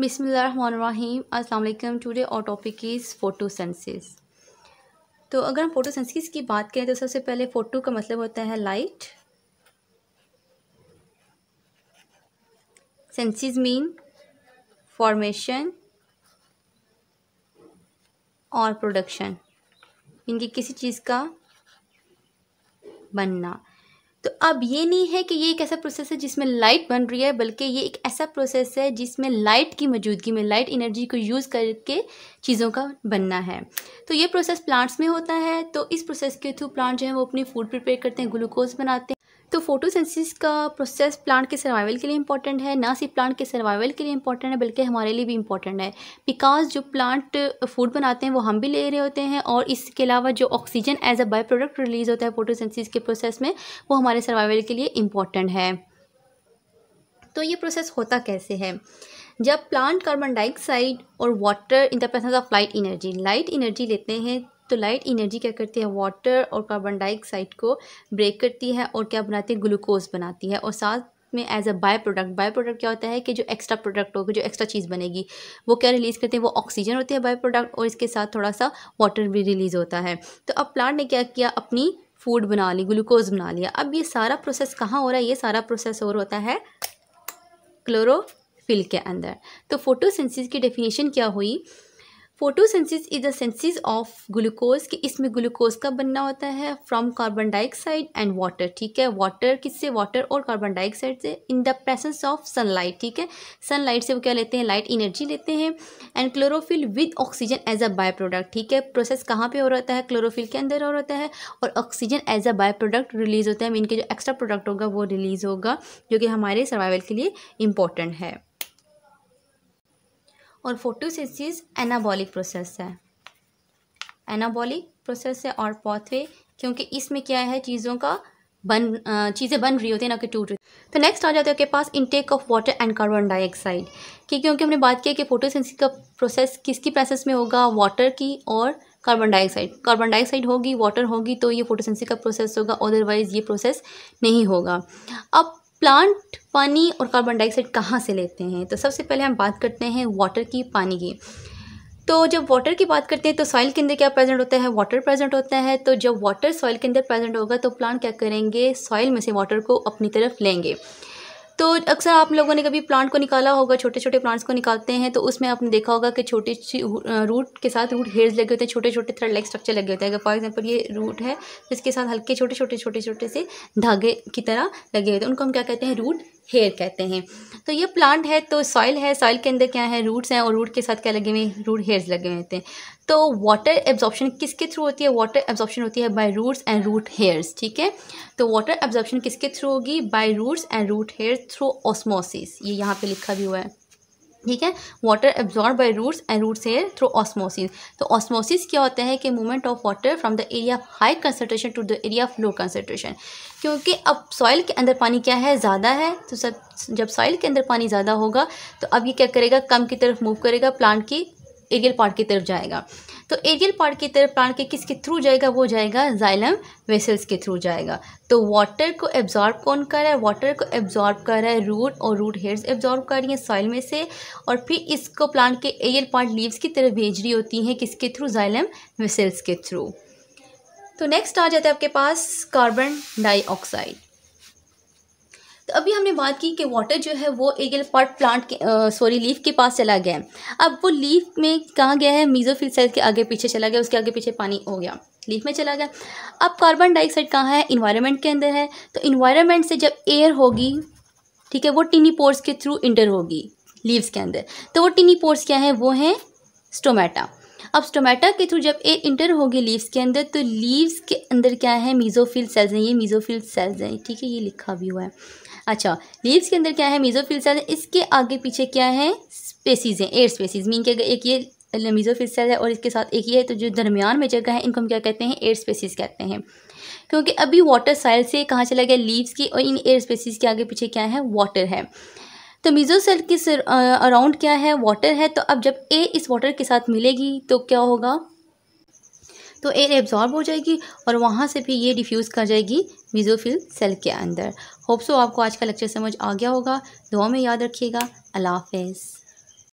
बिसमीम अल्लाम टुडे और टॉपिक इज़ फोटोसेंसिस तो अगर हम फोटोसेंसिस की बात करें तो सबसे पहले फ़ोटो का मतलब होता है लाइट सेंसिस मीन फॉर्मेशन और प्रोडक्शन इनकी किसी चीज़ का बनना तो अब ये नहीं है कि ये एक ऐसा प्रोसेस है जिसमें लाइट बन रही है बल्कि ये एक ऐसा प्रोसेस है जिसमें लाइट की मौजूदगी में लाइट एनर्जी को यूज़ करके चीज़ों का बनना है तो ये प्रोसेस प्लांट्स में होता है तो इस प्रोसेस के थ्रू प्लांट जो है वो अपनी फूड प्रिपेयर करते हैं ग्लूकोज बनाते हैं तो फोटोसेंसिस का प्रोसेस प्लांट के सर्वाइवल के लिए इंपॉर्टेंट है ना सिर्फ प्लांट के सर्वाइवल के लिए इंपॉर्टेंट है बल्कि हमारे लिए भी इंपॉर्टेंट है बिकॉज जो प्लांट फूड बनाते हैं वो हम भी ले रहे होते हैं और इसके अलावा जो oxygen as a by product release होता है फोटोसेंसिस के प्रोसेस में वो हमारे सर्वाइवल के लिए इम्पॉर्टेंट है तो ये प्रोसेस होता कैसे है जब प्लांट कार्बन डाइऑक्साइड और water in the presence of light energy light energy लेते हैं तो लाइट एनर्जी क्या करती है वाटर और कार्बन डाइऑक्साइड को ब्रेक करती है और क्या बनाती है ग्लूकोज बनाती है और साथ में as a by product by product क्या होता है कि जो एक्स्ट्रा प्रोडक्ट होगा जो एक्स्ट्रा चीज़ बनेगी वो क्या रिलीज़ करते हैं वो ऑक्सीजन होती है बाय प्रोडक्ट और इसके साथ थोड़ा सा वाटर भी रिलीज़ होता है तो अब प्लांट ने क्या किया अपनी फूड बना ली ग्लूकोज बना लिया अब ये सारा प्रोसेस कहाँ हो रहा है ये सारा प्रोसेस और होता है क्लोरोफिल के अंदर तो फोटोसिंथेसिस की डेफिनेशन क्या हुई photosynthesis is the synthesis of glucose कि इसमें ग्लूकोज का बनना होता है from carbon dioxide and water ठीक है वाटर किससे वाटर और कार्बन डाइऑक्साइड से in the presence of sunlight ठीक है सनलाइट से वो क्या लेते हैं लाइट एनर्जी लेते हैं and chlorophyll with oxygen as a by product ठीक है प्रोसेस कहाँ पे हो रहा है क्लोरोफिल के अंदर हो रहा है और oxygen as a by product release होता है मीन के जो एक्स्ट्रा प्रोडक्ट होगा वो रिलीज होगा जो कि हमारे सर्वाइवल के लिए इंपॉर्टेंट है और फोटोसिस एनाबॉलिक प्रोसेस है एनाबॉलिक प्रोसेस है और पौथवे क्योंकि इसमें क्या है चीज़ों का बन चीज़ें बन रही होती हैं ना कि टूट रही तो नेक्स्ट आ जाते हैं आपके पास intake of water and carbon dioxide कि क्योंकि हमने बात किया कि फोटोसिंथेसिस का प्रोसेस किसकी प्रोसेस में होगा वाटर की और कार्बन डाइऑक्साइड कार्बन डाइऑक्साइड होगी वाटर होगी तो ये फोटोसिंथेसिस का प्रोसेस होगा अदरवाइज़ ये प्रोसेस नहीं होगा अब प्लांट पानी और कार्बन डाइऑक्साइड कहाँ से लेते हैं तो सबसे पहले हम बात करते हैं वाटर की पानी की तो जब वाटर की बात करते हैं तो सॉइल के अंदर क्या प्रेजेंट होता है वाटर प्रेजेंट होता है तो जब वाटर सॉइल के अंदर प्रेजेंट होगा तो प्लांट क्या करेंगे सॉइल में से वाटर को अपनी तरफ लेंगे तो अक्सर आप लोगों ने कभी प्लांट को निकाला होगा छोटे छोटे प्लांट्स को निकालते हैं तो उसमें आपने देखा होगा कि छोटे रूट के साथ रूट हेयर्स लगे होते हैं छोटे छोटे थ्रेड लाइक स्ट्रक्चर लगे होते हैं अगर फॉर एग्जाम्पल ये रूट है इसके साथ हल्के छोटे छोटे छोटे छोटे से धागे की तरह लगे होते हैं उनको हम क्या कहते हैं रूट हेयर कहते हैं तो ये प्लांट है तो सॉइल है सॉइल के अंदर क्या है रूट्स हैं और रूट के साथ क्या लगे हुए रूट हेयर्स लगे हुए होते हैं तो वाटर एब्जॉर्प्शन किसके थ्रू होती है वाटर एब्जॉर्प्शन होती है by roots and root hairs ठीक है तो वाटर एब्जॉर्प्शन किसके थ्रू होगी by roots and root hair through osmosis ये यहाँ पे लिखा भी हुआ है ठीक है water absorb by roots and roots hair through osmosis तो ऑस्मोसिस क्या होता है कि movement of water from the area of high concentration to the area of low concentration क्योंकि अब सॉइल के अंदर पानी क्या है ज़्यादा है तो सब जब सॉइल के अंदर पानी ज़्यादा होगा तो अब ये क्या करेगा कम की तरफ मूव करेगा प्लांट की एरियल पार्ट की तरफ जाएगा तो एरियल पार्ट की तरफ प्लांट के किसके थ्रू जाएगा वो जाएगा जाइलम वेसल्स के थ्रू जाएगा तो वाटर को एब्जॉर्ब कौन कर रहा है वाटर को एब्जॉर्ब कर रहा है रूट और रूट हेयर्स एब्जॉर्ब कर रही हैं सॉइल में से और फिर इसको प्लांट के एरियल पार्ट लीव्स की तरफ भेज रही होती हैं किसके थ्रू जाइलम वेसल्स के थ्रू तो नेक्स्ट आ जाता है आपके पास कार्बन डाइऑक्साइड तो अभी हमने बात की कि वाटर जो है वो एगल पॉट प्लांट सॉरी लीफ के पास चला गया है अब वो लीफ में कहाँ गया है मीजोफिल सेल के आगे पीछे चला गया उसके आगे पीछे पानी हो गया लीफ में चला गया अब कार्बन डाइऑक्साइड कहाँ है इन्वायरमेंट के अंदर है तो इन्वायरमेंट से जब एयर होगी ठीक है वो टिनी पोर्स के थ्रू इंटर होगी लीव्स के अंदर तो वो टिनी पोर्स क्या है वो हैं स्टोमेटा अब स्टोमेटा के थ्रू जब एयर इंटर होगी लीव्स के अंदर तो लीव्स के अंदर क्या है मीजोफिल सेल्स हैं ये मीजोफिल सेल्स हैं ठीक है ये लिखा भी हुआ है अच्छा लीव्स के अंदर क्या है मीजोफिल हैं इसके आगे पीछे क्या है स्पेसीज हैं एयर स्पेसीज मीन के अगर एक ये मीजोफिल सेल है और इसके साथ एक ये है तो जो दरमियान में जगह है इनको हम क्या कहते हैं एयर स्पेसीज कहते हैं क्योंकि अभी वाटर साइल से कहाँ चला गया लीव्स की और इन एयर स्पेसीज के आगे पीछे क्या है वाटर है तो मीज़ो सेल सर अराउंड क्या है वाटर है तो अब जब ए इस वाटर के साथ मिलेगी तो क्या होगा तो एयर एब्जॉर्ब हो जाएगी और वहाँ से भी ये डिफ्यूज़ कर जाएगी मिजोफिल सेल के अंदर होप सो आपको आज का लेक्चर समझ आ गया होगा दुआ में याद रखिएगा अल्लाह हाफ